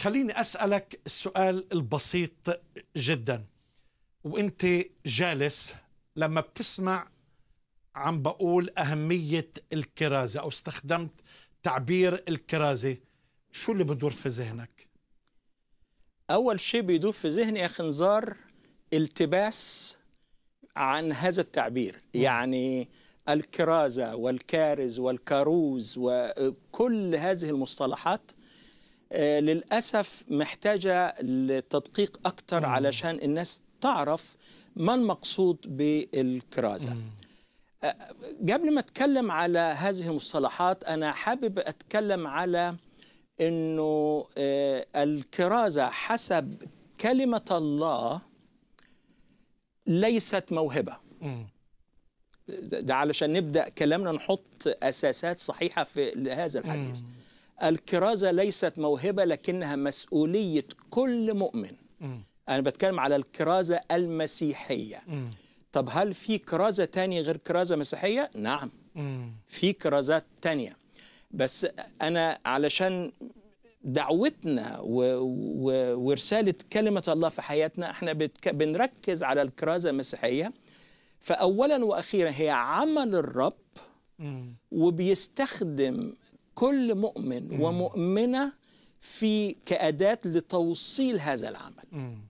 خليني أسألك السؤال البسيط جدا وانت جالس لما بتسمع عم بقول أهمية الكرازة أو استخدمت تعبير الكرازة شو اللي بدور في ذهنك؟ أول شيء بيدور في ذهني يا خنزار التباس عن هذا التعبير يعني الكرازة والكارز والكاروز وكل هذه المصطلحات آه، للأسف محتاجة لتدقيق أكتر مم. علشان الناس تعرف ما المقصود بالكرازة مم. آه، قبل ما أتكلم على هذه المصطلحات أنا حابب أتكلم على أنه آه، الكرازة حسب كلمة الله ليست موهبة ده علشان نبدأ كلامنا نحط أساسات صحيحة في هذا الحديث مم. الكرازة ليست موهبة لكنها مسؤولية كل مؤمن م. أنا بتكلم على الكرازة المسيحية م. طب هل في كرازة تانية غير كرازة مسيحية؟ نعم م. في كرازات تانية بس أنا علشان دعوتنا و... و... ورسالة كلمة الله في حياتنا احنا بتك... بنركز على الكرازة المسيحية فأولا وأخيرا هي عمل الرب وبيستخدم كل مؤمن ومؤمنة في كأداة لتوصيل هذا العمل